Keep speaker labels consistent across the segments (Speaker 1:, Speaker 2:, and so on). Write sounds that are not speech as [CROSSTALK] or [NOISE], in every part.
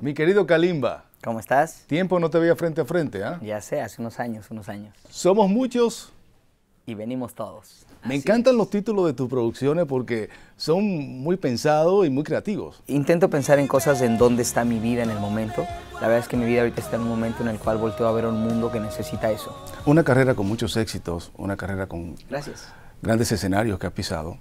Speaker 1: Mi querido Kalimba. ¿Cómo estás? Tiempo no te veía frente a frente, ¿ah? Ya sé, hace unos años, unos años. Somos muchos. Y venimos todos. Me encantan los títulos de tus producciones porque son muy pensados y muy creativos. Intento pensar en cosas en dónde está mi vida en el momento. La verdad es que mi vida ahorita está en un momento en el cual volteo
Speaker 2: a ver un mundo que necesita eso.
Speaker 1: Una carrera con muchos éxitos, una carrera con Gracias. grandes escenarios que has pisado,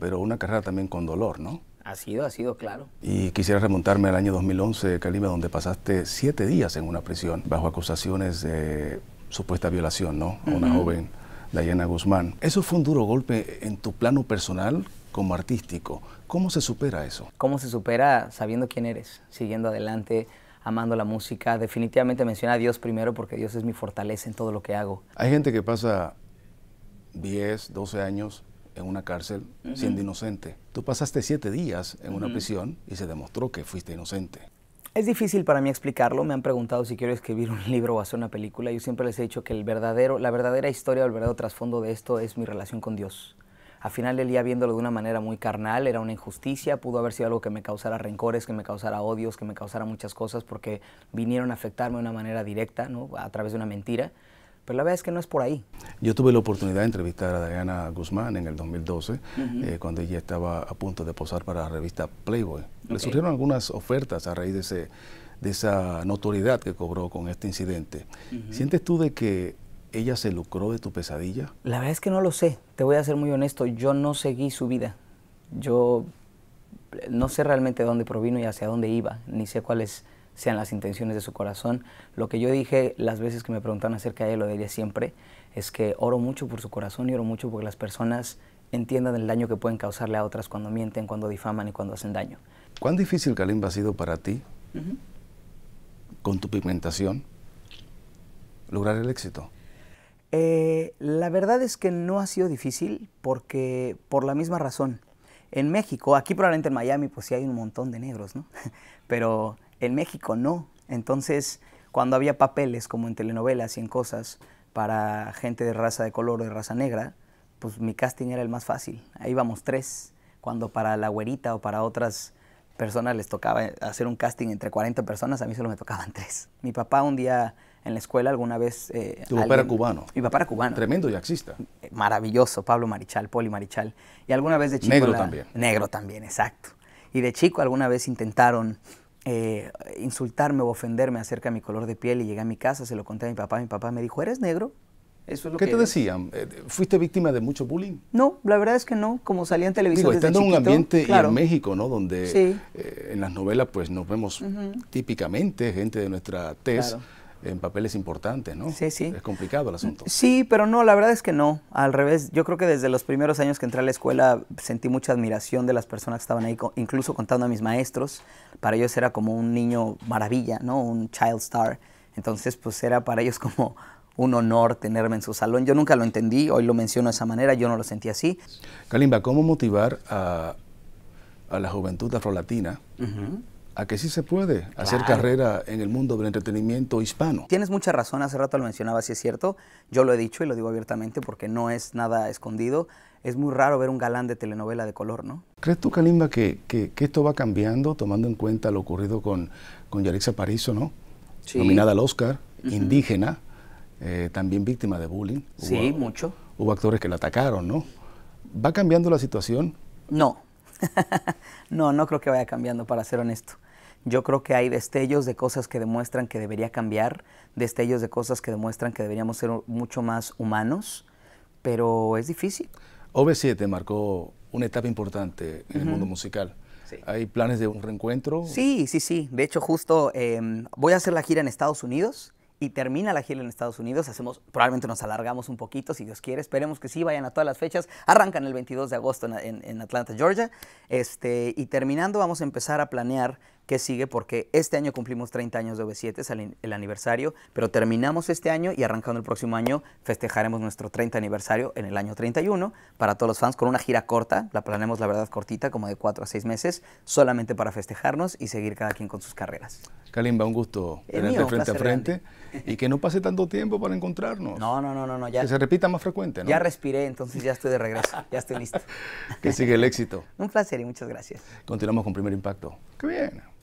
Speaker 1: pero una carrera también con dolor, ¿no?
Speaker 2: Ha sido, ha sido claro.
Speaker 1: Y quisiera remontarme al año 2011, Calima, donde pasaste siete días en una prisión bajo acusaciones de supuesta violación, ¿no? A una joven, Dayana Guzmán. Eso fue un duro golpe en tu plano personal como artístico. ¿Cómo se supera eso? ¿Cómo se
Speaker 2: supera sabiendo quién eres, siguiendo adelante, amando la música? Definitivamente menciona a Dios primero porque Dios es mi fortaleza en todo lo que hago.
Speaker 1: Hay gente que pasa 10, 12 años en una cárcel siendo inocente. Tú pasaste siete días en una prisión y se demostró que fuiste inocente. Es difícil para mí explicarlo. Me han preguntado si quiero escribir un [LAUGHS] libro
Speaker 2: o hacer una película. Yo siempre les he dicho que el verdadero, la verdadera historia o el verdadero trasfondo de esto es mi relación con Dios. Al final del día, viéndolo de una manera muy carnal, era una injusticia. Pudo haber sido algo que me causara rencores, que me causara odios, que me causara muchas cosas, porque vinieron a afectarme de una manera directa, ¿no? a través de una mentira pero la verdad es que no es por ahí.
Speaker 1: Yo tuve la oportunidad de entrevistar a Diana Guzmán en el 2012, eh, cuando ella estaba a punto de posar para la revista Playboy. Le surgieron algunas ofertas a raíz de, esa notoriedad que cobró con este incidente. ¿Sientes tú de que ella se lucró de tu pesadilla?
Speaker 2: La verdad es que no lo sé, te voy a ser muy honesto, yo no seguí su vida. Yo no sé realmente dónde provino y hacia dónde iba, ni sé cuál es sean las intenciones de su corazón. Lo que yo dije las veces que me preguntaron acerca de él, lo diría siempre, es que oro mucho por su corazón y oro mucho porque las personas entiendan el daño que pueden causarle a otras cuando mienten, cuando difaman y cuando hacen daño.
Speaker 1: ¿Cuán difícil, Kalimba, ha sido para ti, con tu pigmentación, lograr el éxito?
Speaker 2: Eh, la verdad es que no ha sido difícil porque por la misma razón. En México, aquí probablemente en Miami, pues sí hay un montón de negros, ¿no? [LAUGHS] Pero en México no. Entonces, cuando había papeles, como en telenovelas y en cosas, para gente de raza de color o de raza negra, pues mi casting era el más fácil. Ahí íbamos tres, cuando para la güerita o para otras personas les tocaba hacer un casting entre 40 personas, a mí solo me tocaban [LAUGHS] tres. Mi papá un día en la escuela alguna vez... Eh, tu papá era cubano. Mi papá era cubano. Tremendo yaxista. Maravilloso, Pablo Marichal, Poli Marichal. Y alguna vez de chico... Negro también. Negro también, exacto. Y de chico alguna vez intentaron eh, insultarme o ofenderme acerca de mi color de piel y llegué a mi casa, se lo conté a mi papá, mi papá me dijo, ¿eres negro?
Speaker 1: Eso es lo ¿Qué te decían? Eh,
Speaker 2: eh, ¿Fuiste víctima de mucho bullying? No, la verdad es que no, como salía en televisión. Digo, estando en un ambiente en
Speaker 1: México, ¿no? Donde en las novelas pues nos vemos típicamente gente de nuestra tez en papeles importantes, ¿no? Sí, sí. Es complicado el asunto. Sí, pero no, la verdad es que no. Al revés, yo creo que desde
Speaker 2: los primeros años que entré a la escuela sentí mucha admiración de las personas que estaban ahí, incluso contando a mis maestros. Para ellos era como un niño maravilla, ¿no? Un child star. Entonces, pues era para ellos como un honor tenerme en su salón. Yo nunca lo entendí, hoy lo menciono de esa manera, yo no lo
Speaker 1: sentí así. Kalimba, ¿cómo motivar a, la juventud afrolatina a que sí se puede hacer carrera en el mundo del entretenimiento hispano. Tienes mucha
Speaker 2: razón, hace rato lo mencionaba, si es cierto, yo lo he dicho y lo digo abiertamente porque no es nada escondido, es muy raro ver un galán de telenovela de color, ¿no?
Speaker 1: ¿Crees tú, Kalimba, que, esto va cambiando, tomando en cuenta lo ocurrido con, con Yarixa Parizo, ¿no? Sí. Nominada al Oscar, indígena, eh, también víctima de bullying. sí, mucho. Hubo actores que la atacaron, ¿no? ¿Va cambiando la situación? No.
Speaker 2: [LAUGHS] no, no creo que vaya cambiando, para ser honesto. Yo creo que hay destellos de cosas que demuestran que debería cambiar, destellos de cosas que demuestran que deberíamos ser mucho más humanos, pero es difícil.
Speaker 1: OV7 marcó una etapa importante en el mundo musical. ¿Hay planes de un reencuentro? Sí, sí, sí. De hecho, justo em, voy a hacer la gira en Estados Unidos y
Speaker 2: termina la gira en Estados Unidos. Hacemos, probablemente nos alargamos un poquito, si Dios quiere. Esperemos que sí, vayan a todas las fechas. Arrancan el 22 de agosto en, en Atlanta, Georgia. Este, y terminando, vamos a empezar a planear ¿Qué sigue porque este año cumplimos 30 años de OV7, es el, aniversario, pero terminamos este año y arrancando el próximo año festejaremos nuestro 30 aniversario en el año 31 para todos los fans con una gira corta, la planeamos la verdad cortita, como de 4 a 6 meses, solamente para
Speaker 1: festejarnos y seguir cada quien con sus carreras. Kalimba, un gusto tenerte frente a frente y que no pase tanto tiempo para encontrarnos. No, no, no, no, ya. Que se repita más frecuente, ¿no? Ya respiré, entonces ya estoy de
Speaker 2: regreso, ya estoy listo. [LAUGHS] que sigue el éxito. un placer y muchas gracias.
Speaker 1: Continuamos con Primer Impacto.
Speaker 2: Qué bien.